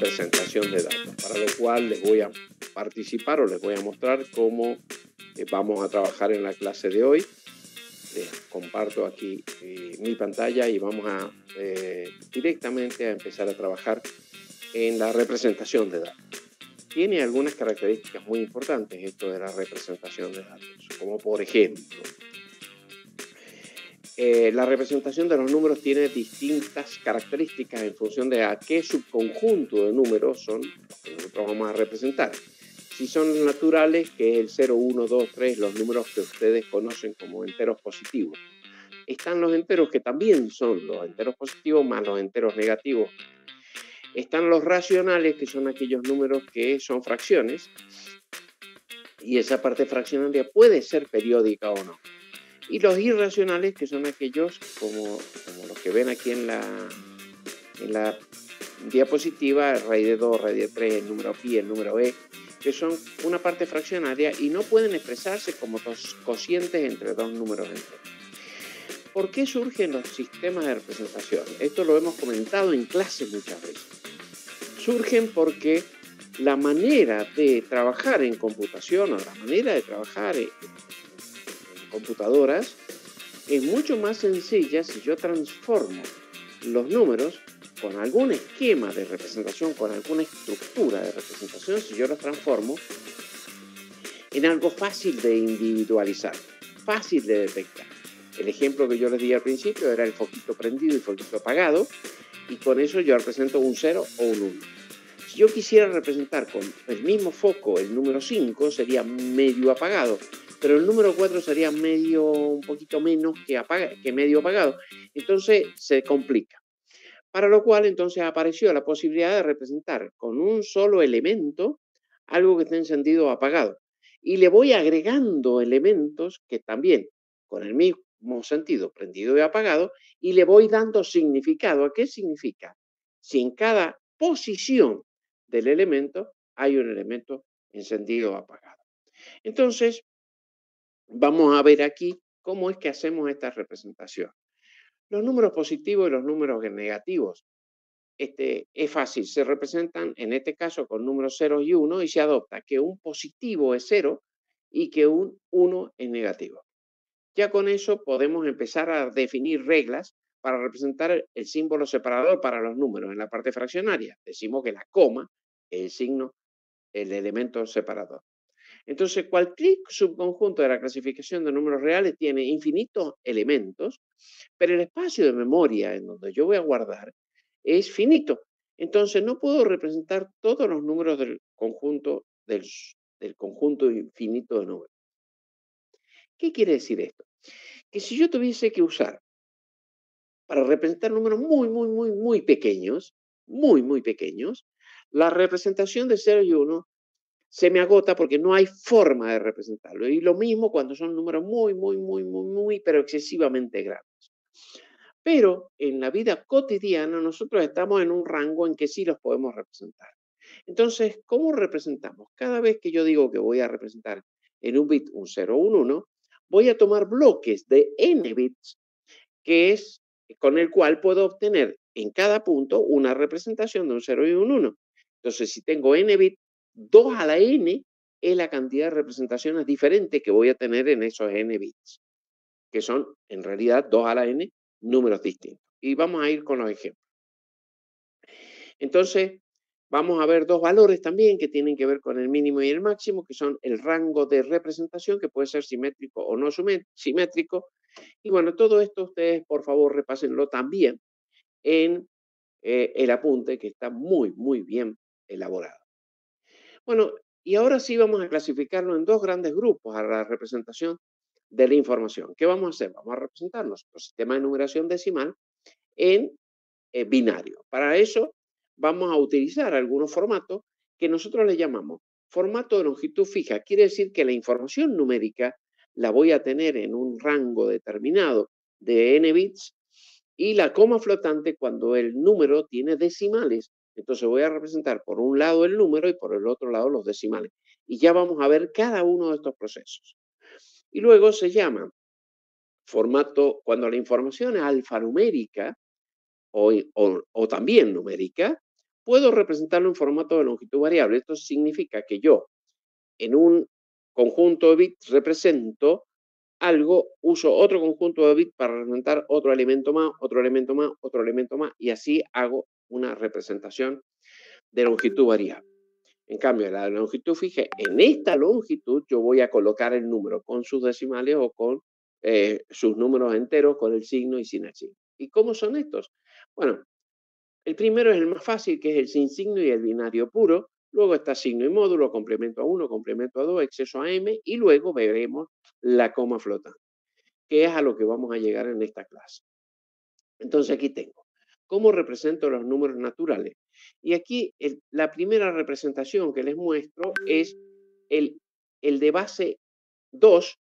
presentación de datos, para lo cual les voy a participar o les voy a mostrar cómo eh, vamos a trabajar en la clase de hoy. Les comparto aquí eh, mi pantalla y vamos a eh, directamente a empezar a trabajar en la representación de datos tiene algunas características muy importantes esto de la representación de datos, como por ejemplo, eh, la representación de los números tiene distintas características en función de a qué subconjunto de números son los que nosotros vamos a representar. Si son naturales, que es el 0, 1, 2, 3, los números que ustedes conocen como enteros positivos. Están los enteros que también son los enteros positivos más los enteros negativos, están los racionales, que son aquellos números que son fracciones, y esa parte fraccionaria puede ser periódica o no. Y los irracionales, que son aquellos como, los que ven aquí en la, en la diapositiva, raíz de 2, raíz de 3, el número pi, el número e, que son una parte fraccionaria y no pueden expresarse como dos cocientes entre dos números enteros. ¿Por qué surgen los sistemas de representación? Esto lo hemos comentado en clase muchas veces surgen porque la manera de trabajar en computación o la manera de trabajar en, computadoras es mucho más sencilla si yo transformo los números con algún esquema de representación, con alguna estructura de representación, si yo los transformo en algo fácil de individualizar, fácil de detectar. El ejemplo que yo les di al principio era el foquito prendido y el foquito apagado, y con eso yo represento un 0 o un 1 yo quisiera representar con el mismo foco el número 5, sería medio apagado, pero el número 4 sería medio, un poquito menos que, que medio apagado. Entonces se complica. Para lo cual entonces apareció la posibilidad de representar con un solo elemento algo que esté en sentido apagado. Y le voy agregando elementos que también con el mismo sentido prendido y apagado y le voy dando significado. ¿A qué significa? Si en cada posición del elemento, hay un elemento encendido o apagado. Entonces, vamos a ver aquí cómo es que hacemos esta representación. Los números positivos y los números negativos. Este, es fácil, se representan en este caso con números 0 y 1 y se adopta que un positivo es 0 y que un 1 es negativo. Ya con eso podemos empezar a definir reglas para representar el símbolo separador para los números en la parte fraccionaria. Decimos que la coma es el signo, el elemento separador. Entonces, cualquier subconjunto de la clasificación de números reales tiene infinitos elementos, pero el espacio de memoria en donde yo voy a guardar es finito. Entonces, no puedo representar todos los números del conjunto, del conjunto infinito de números. ¿Qué quiere decir esto? Que si yo tuviese que usar para representar números muy, muy, muy, muy pequeños, muy, muy pequeños, la representación de 0 y 1 se me agota porque no hay forma de representarlo. Y lo mismo cuando son números muy, muy, muy, muy, muy, pero excesivamente grandes. Pero en la vida cotidiana nosotros estamos en un rango en que sí los podemos representar. Entonces, ¿cómo representamos? Cada vez que yo digo que voy a representar en un bit un 0, un 1, voy a tomar bloques de n bits, que es eh, con el cual puedo obtener en cada punto una representación de un 0 y un 1. Entonces, si tengo n bits, 2 a la n es la cantidad de representaciones diferentes que voy a tener en esos n bits, que son en realidad 2 a la n números distintos. Y vamos a ir con los ejemplos. Entonces, vamos a ver dos valores también que tienen que ver con el mínimo y el máximo, que son el rango de representación, que puede ser simétrico o no simétrico, y bueno, todo esto ustedes por favor repásenlo también en eh, el apunte que está muy, muy bien elaborado. Bueno, y ahora sí vamos a clasificarlo en dos grandes grupos a la representación de la información. ¿Qué vamos a hacer? Vamos a representar nuestro sistema de numeración decimal en eh, binario. Para eso vamos a utilizar algunos formatos que nosotros le llamamos formato de longitud fija. Quiere decir que la información numérica la voy a tener en un rango determinado de n bits y la coma flotante cuando el número tiene decimales. Entonces voy a representar por un lado el número y por el otro lado los decimales. Y ya vamos a ver cada uno de estos procesos. Y luego se llama formato, cuando la información es alfanumérica o, o también numérica, puedo representarlo en formato de longitud variable. Esto significa que yo en un conjunto de bits represento algo, uso otro conjunto de bits para representar otro elemento más, otro elemento más, otro elemento más, y así hago una representación de longitud variable. En cambio, la longitud fija, en esta longitud yo voy a colocar el número con sus decimales o con eh, sus números enteros, con el signo y sin el signo. ¿Y cómo son estos? Bueno, el primero es el más fácil, que es el sin signo y el binario puro, Luego está signo y módulo, complemento a 1, complemento a 2, exceso a m y luego veremos la coma flotante, que es a lo que vamos a llegar en esta clase. Entonces aquí tengo cómo represento los números naturales. Y aquí la primera representación que les muestro es el, el de base 2,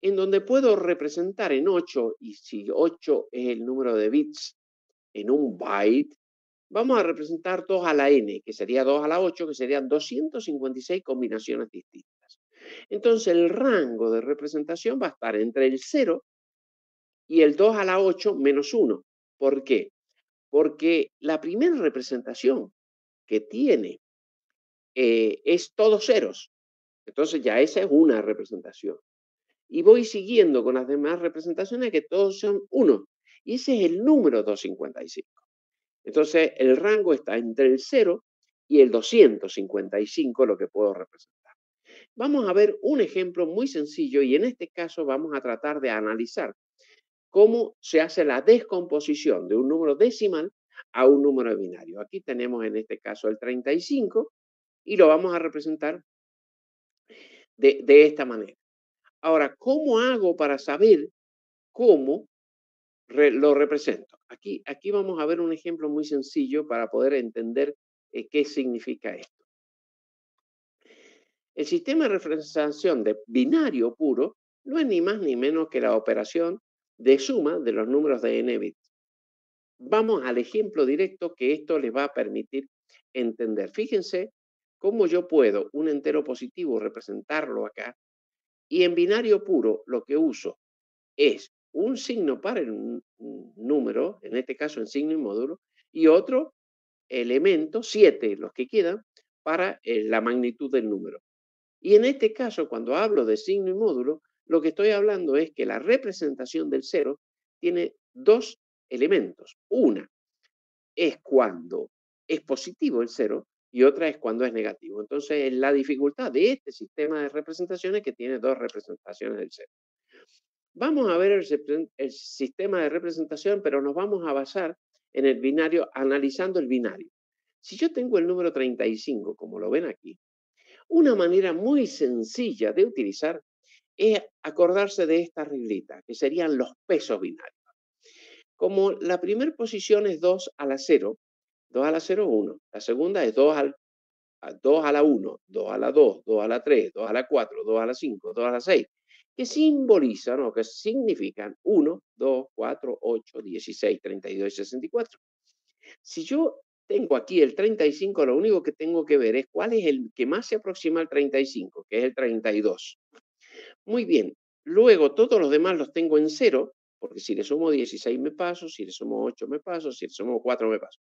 en donde puedo representar en 8, y si 8 es el número de bits en un byte, vamos a representar 2 a la n, que sería 2 a la 8, que serían 256 combinaciones distintas. Entonces el rango de representación va a estar entre el 0 y el 2 a la 8 menos 1. ¿Por qué? Porque la primera representación que tiene eh, es todos ceros. Entonces ya esa es una representación. Y voy siguiendo con las demás representaciones que todos son 1. Y ese es el número 255. Entonces, el rango está entre el 0 y el 255, lo que puedo representar. Vamos a ver un ejemplo muy sencillo y en este caso vamos a tratar de analizar cómo se hace la descomposición de un número decimal a un número binario. Aquí tenemos en este caso el 35 y lo vamos a representar de, de esta manera. Ahora, ¿cómo hago para saber cómo lo represento. Aquí, aquí vamos a ver un ejemplo muy sencillo para poder entender eh, qué significa esto. El sistema de representación de binario puro no es ni más ni menos que la operación de suma de los números de n bits. Vamos al ejemplo directo que esto les va a permitir entender. Fíjense cómo yo puedo un entero positivo representarlo acá y en binario puro lo que uso es un signo para el un, número, en este caso en signo y módulo, y otro elemento, siete los que quedan, para eh, la magnitud del número. Y en este caso, cuando hablo de signo y módulo, lo que estoy hablando es que la representación del cero tiene dos elementos. Una es cuando es positivo el cero y otra es cuando es negativo. Entonces, la dificultad de este sistema de representaciones que tiene dos representaciones del cero. Vamos a ver el, sistema de representación, pero nos vamos a basar en el binario, analizando el binario. Si yo tengo el número 35, como lo ven aquí, una manera muy sencilla de utilizar es acordarse de esta reglita, que serían los pesos binarios. Como la primera posición es 2 a la 0, 2 a la 0, 1. La segunda es 2 2 a la 1, 2 a la 2, 2 a la 3, 2 a la 4, 2 a la 5, 2 a la 6, que simbolizan o que significan 1, 2, 4, 8, 16, 32 y 64. Si yo tengo aquí el 35, lo único que tengo que ver es cuál es el que más se aproxima al 35, que es el 32. Muy bien, luego todos los demás los tengo en cero, porque si le sumo 16 me paso, si le sumo 8 me paso, si le sumo 4 me paso.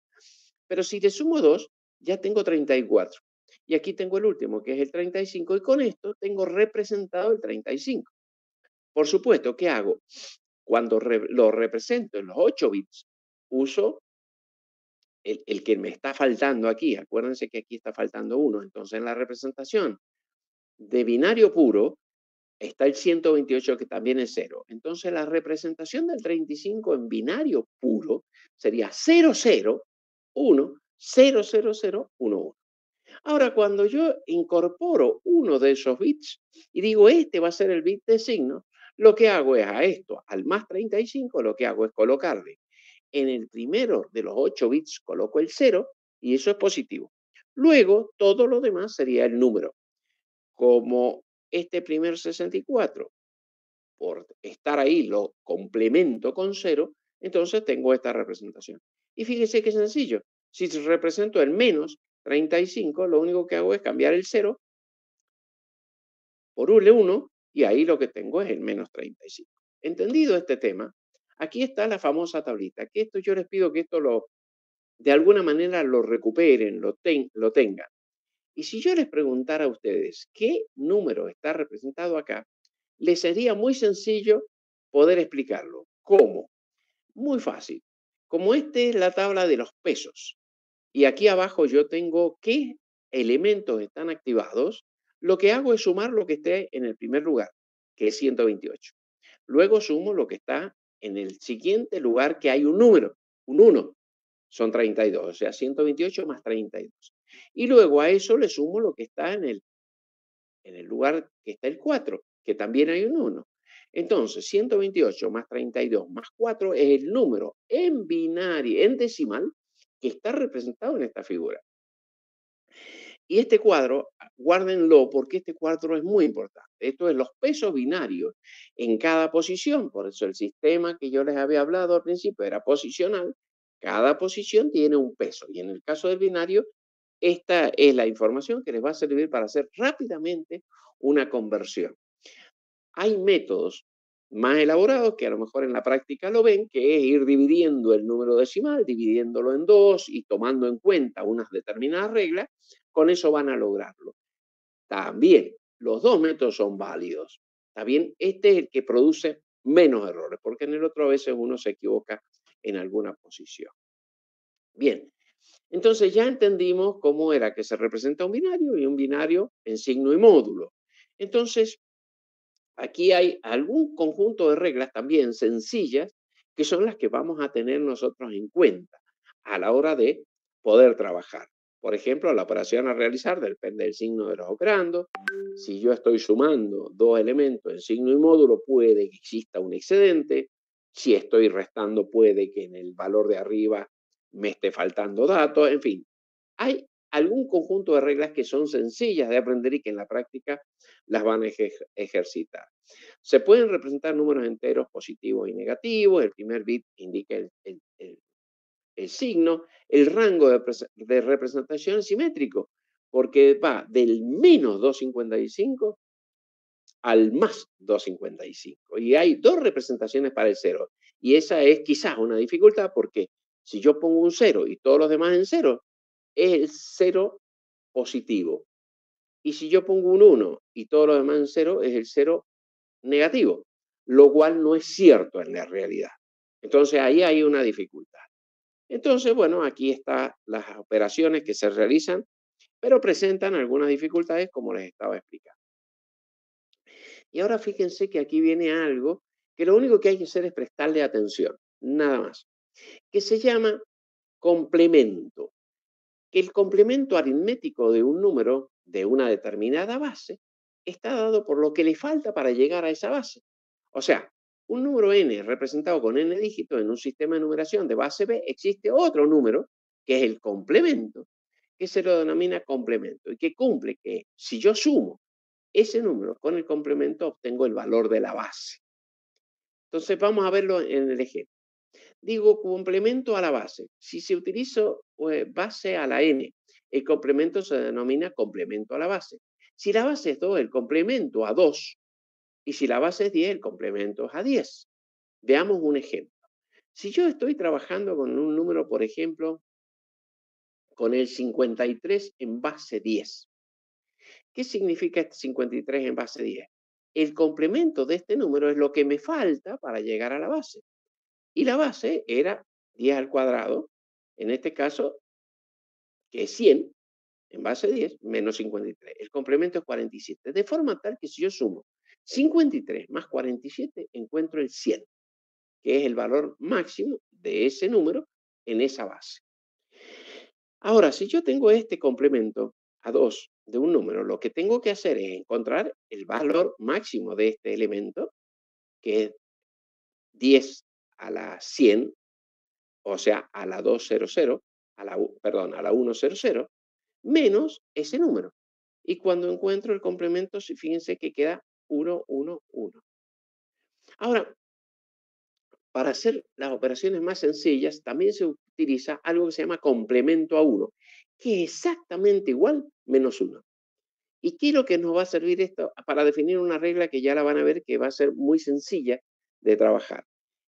Pero si le sumo 2, ya tengo 34. Y aquí tengo el último, que es el 35, y con esto tengo representado el 35. Por supuesto, ¿qué hago? Cuando lo represento en los 8 bits, uso el, que me está faltando aquí. Acuérdense que aquí está faltando uno. Entonces, en la representación de binario puro está el 128 que también es 0. Entonces, la representación del 35 en binario puro sería 0, Ahora, cuando yo incorporo uno de esos bits y digo, este va a ser el bit de signo, lo que hago es a esto, al más 35, lo que hago es colocarle. En el primero de los 8 bits coloco el 0 y eso es positivo. Luego, todo lo demás sería el número. Como este primer 64, por estar ahí, lo complemento con 0, entonces tengo esta representación. Y fíjese qué sencillo. Si represento el menos 35, lo único que hago es cambiar el 0 por un 1 y ahí lo que tengo es el menos 35. Entendido este tema, aquí está la famosa tablita, que esto yo les pido que esto lo, de alguna manera lo recuperen, lo, lo tengan. Y si yo les preguntara a ustedes qué número está representado acá, les sería muy sencillo poder explicarlo. ¿Cómo? Muy fácil. Como esta es la tabla de los pesos, y aquí abajo yo tengo qué elementos están activados, lo que hago es sumar lo que esté en el primer lugar, que es 128. Luego sumo lo que está en el siguiente lugar, que hay un número, un 1. Son 32, o sea, 128 más 32. Y luego a eso le sumo lo que está en el, en el lugar que está el 4, que también hay un 1. Entonces, 128 más 32 más 4 es el número en binario, en decimal, que está representado en esta figura. Y este cuadro, ah, guárdenlo porque este cuadro es muy importante. Esto es los pesos binarios en cada posición. Por eso el sistema que yo les había hablado al principio era posicional. Cada posición tiene un peso. Y en el caso del binario, esta es la información que les va a servir para hacer rápidamente una conversión. Hay métodos más elaborados, que a lo mejor en la práctica lo ven, que es ir dividiendo el número decimal, dividiéndolo en dos y tomando en cuenta unas determinadas reglas con eso van a lograrlo. También los dos métodos son válidos. También este es el que produce menos errores, porque en el otro a veces uno se equivoca en alguna posición. Bien, entonces ya entendimos cómo era que se representa un binario y un binario en signo y módulo. Entonces, aquí hay algún conjunto de reglas también sencillas que son las que vamos a tener nosotros en cuenta a la hora de poder trabajar. Por ejemplo, la operación a realizar depende del signo de los operandos. Si yo estoy sumando dos elementos en signo y módulo, puede que exista un excedente. Si estoy restando, puede que en el valor de arriba me esté faltando datos. En fin, hay algún conjunto de reglas que son sencillas de aprender y que en la práctica las van a ejercitar. Se pueden representar números enteros positivos y negativos. El primer bit indica el, el signo, el rango de, representación simétrico, porque va del menos 255 al más 255. Y hay dos representaciones para el cero. Y esa es quizás una dificultad porque si yo pongo un cero y todos los demás en cero, es el cero positivo. Y si yo pongo un uno y todos los demás en cero, es el cero negativo, lo cual no es cierto en la realidad. Entonces ahí hay una dificultad. Entonces, bueno, aquí están las operaciones que se realizan, pero presentan algunas dificultades como les estaba explicando. Y ahora fíjense que aquí viene algo que lo único que hay que hacer es prestarle atención, nada más, que se llama complemento. Que el complemento aritmético de un número de una determinada base está dado por lo que le falta para llegar a esa base. O sea, un número n representado con n dígitos en un sistema de numeración de base B existe otro número, que es el complemento, que se lo denomina complemento y que cumple que si yo sumo ese número con el complemento obtengo el valor de la base. Entonces vamos a verlo en el ejemplo. Digo complemento a la base. Si se utiliza pues, base a la n, el complemento se denomina complemento a la base. Si la base es 2, el complemento a 2 y si la base es 10, el complemento es a 10. Veamos un ejemplo. Si yo estoy trabajando con un número, por ejemplo, con el 53 en base 10. ¿Qué significa este 53 en base 10? El complemento de este número es lo que me falta para llegar a la base. Y la base era 10 al cuadrado, en este caso, que es 100, en base 10, menos 53. El complemento es 47. De forma tal que si yo sumo 53 más 47 encuentro el 100, que es el valor máximo de ese número en esa base. Ahora, si yo tengo este complemento a 2 de un número, lo que tengo que hacer es encontrar el valor máximo de este elemento, que es 10 a la 100, o sea, a la 200, a la, perdón, a la 100, menos ese número. Y cuando encuentro el complemento, fíjense que queda 1. Ahora, para hacer las operaciones más sencillas, también se utiliza algo que se llama complemento a 1, que es exactamente igual menos 1. ¿Y quiero que nos va a servir esto? Para definir una regla que ya la van a ver que va a ser muy sencilla de trabajar.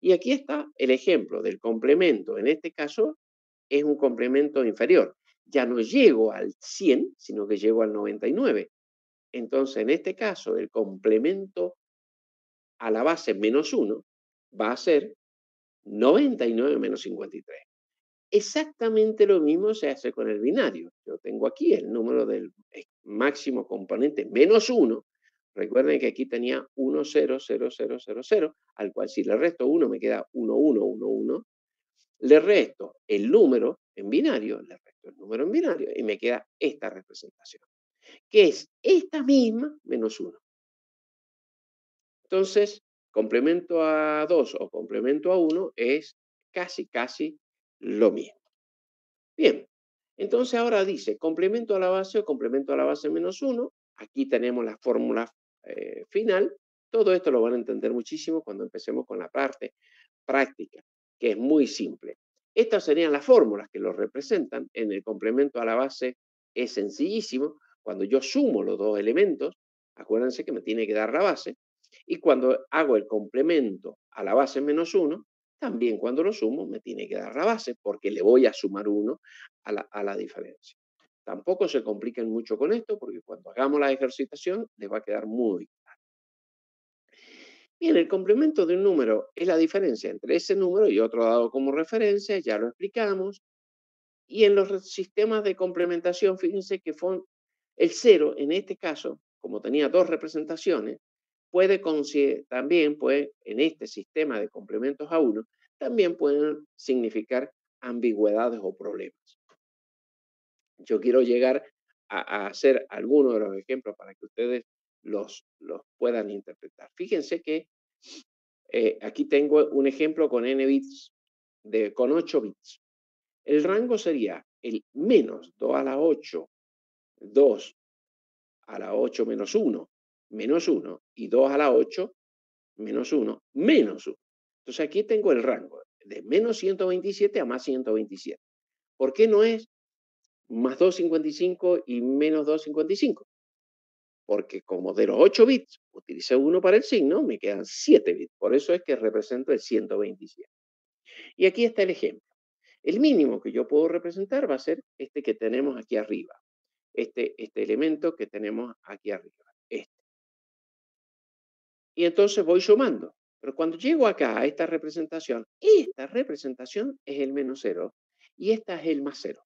Y aquí está el ejemplo del complemento. En este caso es un complemento inferior. Ya no llego al 100, sino que llego al 99. Entonces, en este caso, el complemento a la base menos 1 va a ser 99 menos 53. Exactamente lo mismo se hace con el binario. Yo tengo aquí el número del máximo componente menos 1. Recuerden que aquí tenía 1, 0, 0, 0, 0, 0, al cual si le resto 1 me queda 1, 1, 1, 1. Le resto el número en binario, le resto el número en binario y me queda esta representación que es esta misma menos 1. Entonces, complemento a 2 o complemento a 1 es casi, casi lo mismo. Bien, entonces ahora dice complemento a la base o complemento a la base menos 1. Aquí tenemos la fórmula eh, final. Todo esto lo van a entender muchísimo cuando empecemos con la parte práctica, que es muy simple. Estas serían las fórmulas que lo representan. En el complemento a la base es sencillísimo. Cuando yo sumo los dos elementos, acuérdense que me tiene que dar la base, y cuando hago el complemento a la base menos 1, también cuando lo sumo me tiene que dar la base porque le voy a sumar 1 a la, a diferencia. Tampoco se compliquen mucho con esto porque cuando hagamos la ejercitación les va a quedar muy claro. Bien, el complemento de un número es la diferencia entre ese número y otro dado como referencia, ya lo explicamos. Y en los sistemas de complementación, fíjense que son, el cero, en este caso, como tenía dos representaciones, puede también puede, en este sistema de complementos a uno, también pueden significar ambigüedades o problemas. Yo quiero llegar a, hacer algunos de los ejemplos para que ustedes los, los puedan interpretar. Fíjense que eh, aquí tengo un ejemplo con n bits, de, con 8 bits. El rango sería el menos 2 a la 8, 2 a la 8 menos 1, menos 1, y 2 a la 8, menos 1, menos 1. Entonces aquí tengo el rango de menos 127 a más 127. ¿Por qué no es más 255 y menos 255? Porque como de los 8 bits utilicé 1 para el signo, me quedan 7 bits. Por eso es que represento el 127. Y aquí está el ejemplo. El mínimo que yo puedo representar va a ser este que tenemos aquí arriba. Este, este, elemento que tenemos aquí arriba, este. Y entonces voy sumando. Pero cuando llego acá a esta representación, esta representación es el menos cero y esta es el más cero.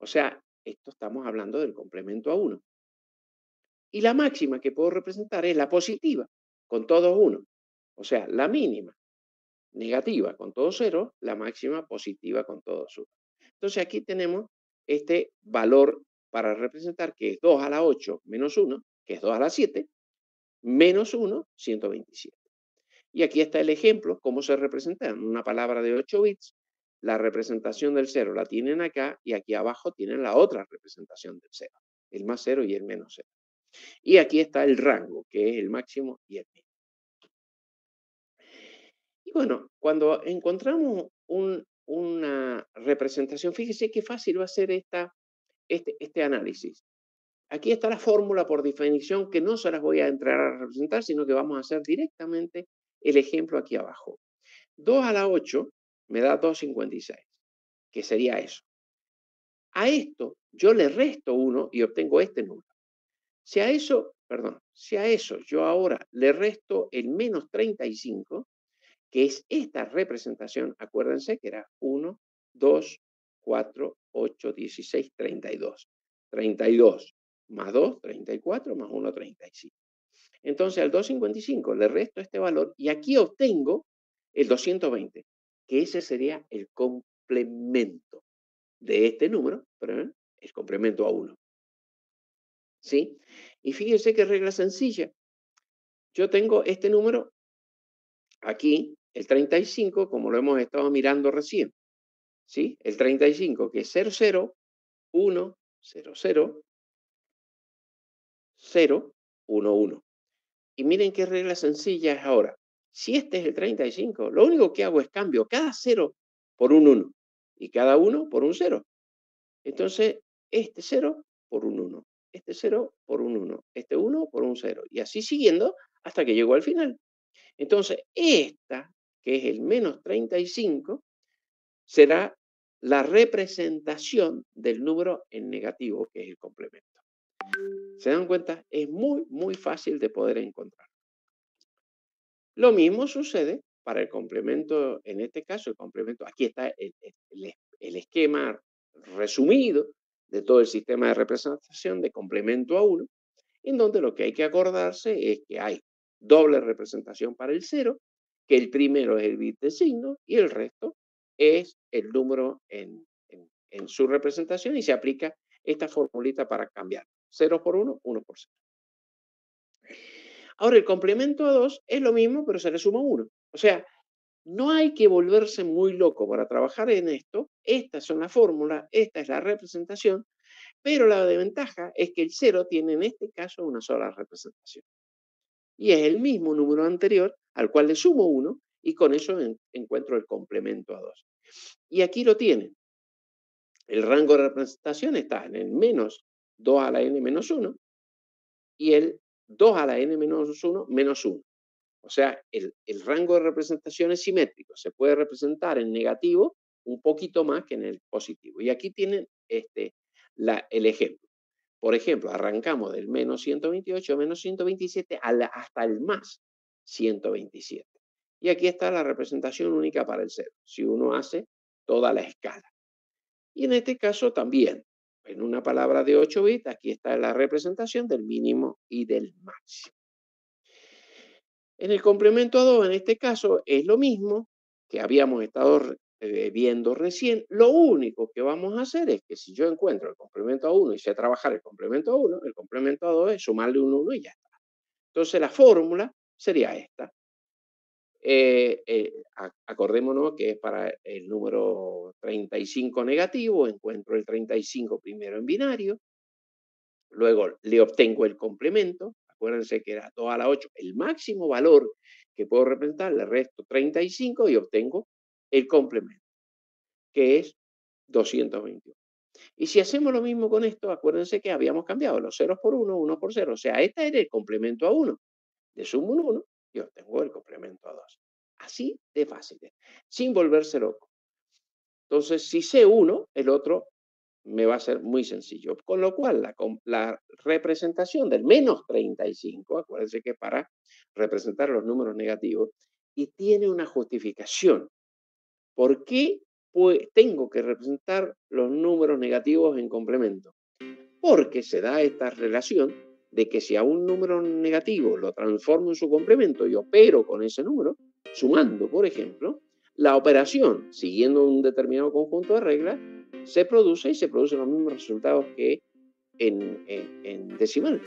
O sea, esto estamos hablando del complemento a uno. Y la máxima que puedo representar es la positiva, con todos uno. O sea, la mínima negativa con todo cero, la máxima positiva con todos uno Entonces aquí tenemos este valor para representar que es 2 a la 8 menos 1, que es 2 a la 7, menos 1, 127. Y aquí está el ejemplo, cómo se representan. Una palabra de 8 bits, la representación del 0 la tienen acá y aquí abajo tienen la otra representación del 0, el más 0 y el menos 0. Y aquí está el rango, que es el máximo y el mínimo. Y bueno, cuando encontramos una representación, fíjese qué fácil va a ser esta este, este, análisis. Aquí está la fórmula por definición que no se las voy a entrar a representar, sino que vamos a hacer directamente el ejemplo aquí abajo. 2 a la 8 me da 2,56, que sería eso. A esto yo le resto 1 y obtengo este número. Si a eso, perdón, si a eso yo ahora le resto el menos 35, que es esta representación, acuérdense que era 1, 2, 4, 8, 16, 32. 32 más 2, 34, más 1, 35. Entonces al 255 le resto este valor y aquí obtengo el 220, que ese sería el complemento de este número, el complemento a 1. ¿Sí? Y fíjense qué regla sencilla. Yo tengo este número aquí, el 35, como lo hemos estado mirando recién. ¿sí? El 35, que es 00, 1, 0, 0, 0, 1, 1. Y miren qué regla sencilla es ahora. Si este es el 35, lo único que hago es cambio cada 0 por un 1 y cada 1 por un 0. Entonces, este 0 por un 1, este 0 por un 1, este 1 por un 0 y así siguiendo hasta que llego al final. Entonces, esta, que es el menos 35, será la representación del número en negativo, que es el complemento. ¿Se dan cuenta? Es muy, muy fácil de poder encontrar. Lo mismo sucede para el complemento, en este caso, el complemento, aquí está el, esquema resumido de todo el sistema de representación de complemento a 1, en donde lo que hay que acordarse es que hay doble representación para el cero, que el primero es el bit de signo y el resto es el número en, su representación y se aplica esta formulita para cambiar 0 por 1, 1 por 0. Ahora, el complemento a 2 es lo mismo, pero se le suma 1. O sea, no hay que volverse muy loco para trabajar en esto. Estas son las fórmulas, esta es la representación, pero la desventaja es que el 0 tiene en este caso una sola representación. Y es el mismo número anterior al cual le sumo 1 y con eso encuentro el complemento a 2. Y aquí lo tienen. El rango de representación está en el menos 2 a la n menos 1 y el 2 a la n menos 1 menos 1. O sea, el, rango de representación es simétrico. Se puede representar en negativo un poquito más que en el positivo. Y aquí tienen este, la, el ejemplo. Por ejemplo, arrancamos del menos 128, menos 127 hasta el más 127. Y aquí está la representación única para el cero, si uno hace toda la escala. Y en este caso también, en una palabra de 8 bits, aquí está la representación del mínimo y del máximo. En el complemento a 2, en este caso, es lo mismo que habíamos estado eh, viendo recién. Lo único que vamos a hacer es que si yo encuentro el complemento a 1 y sé trabajar el complemento a 1, el complemento a 2 es sumarle un 1 y ya está. Entonces la fórmula sería esta. Eh, eh, acordémonos que es para el número 35 negativo, encuentro el 35 primero en binario, luego le obtengo el complemento, acuérdense que era 2 a la 8, el máximo valor que puedo representar, le resto 35 y obtengo el complemento, que es 221. Y si hacemos lo mismo con esto, acuérdense que habíamos cambiado los ceros por 1, 1 por 0, o sea, este era el complemento a 1, le sumo 1 yo tengo el complemento a 2. Así de fácil, sin volverse loco. Entonces, si sé uno, el otro me va a ser muy sencillo. Con lo cual, la, representación del menos 35, acuérdense que para representar los números negativos, y tiene una justificación. ¿Por qué tengo que representar los números negativos en complemento? Porque se da esta relación de que si a un número negativo lo transformo en su complemento y opero con ese número, sumando, por ejemplo, la operación siguiendo un determinado conjunto de reglas, se produce y se producen los mismos resultados que en, decimal.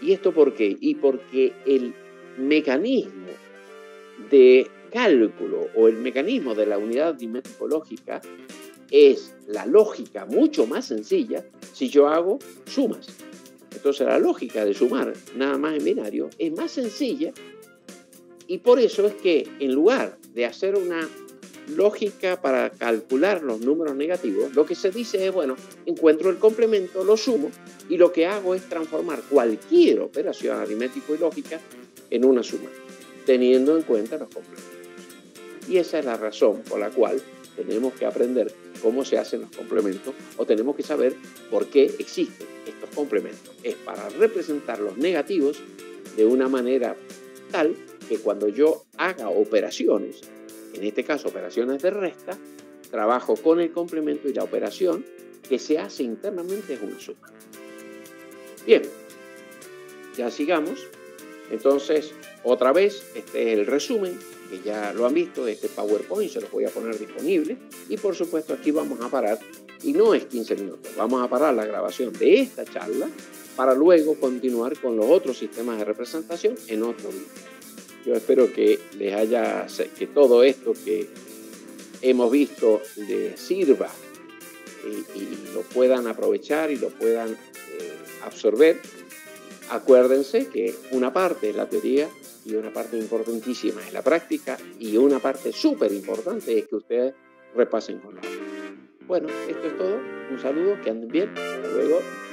¿Y esto por qué? Y porque el mecanismo de cálculo o el mecanismo de la unidad dimetricológica es la lógica mucho más sencilla si yo hago sumas. Entonces la lógica de sumar nada más en binario es más sencilla y por eso es que en lugar de hacer una lógica para calcular los números negativos, lo que se dice es, bueno, encuentro el complemento, lo sumo y lo que hago es transformar cualquier operación aritmética y lógica en una suma, teniendo en cuenta los complementos. Y esa es la razón por la cual tenemos que aprender cómo se hacen los complementos o tenemos que saber por qué existen estos complementos. Es para representar los negativos de una manera tal que cuando yo haga operaciones, en este caso operaciones de resta, trabajo con el complemento y la operación que se hace internamente es una suma. Bien, ya sigamos. Entonces, otra vez, este es el resumen que ya lo han visto, este PowerPoint se los voy a poner disponible y por supuesto aquí vamos a parar, y no es 15 minutos, vamos a parar la grabación de esta charla para luego continuar con los otros sistemas de representación en otro video. Yo espero que les haya, que todo esto que hemos visto les sirva y, lo puedan aprovechar y lo puedan eh, absorber. Acuérdense que una parte de la teoría y una parte importantísima es la práctica y una parte súper importante es que ustedes repasen con la Bueno, esto es todo. Un saludo, que anden bien. Hasta luego.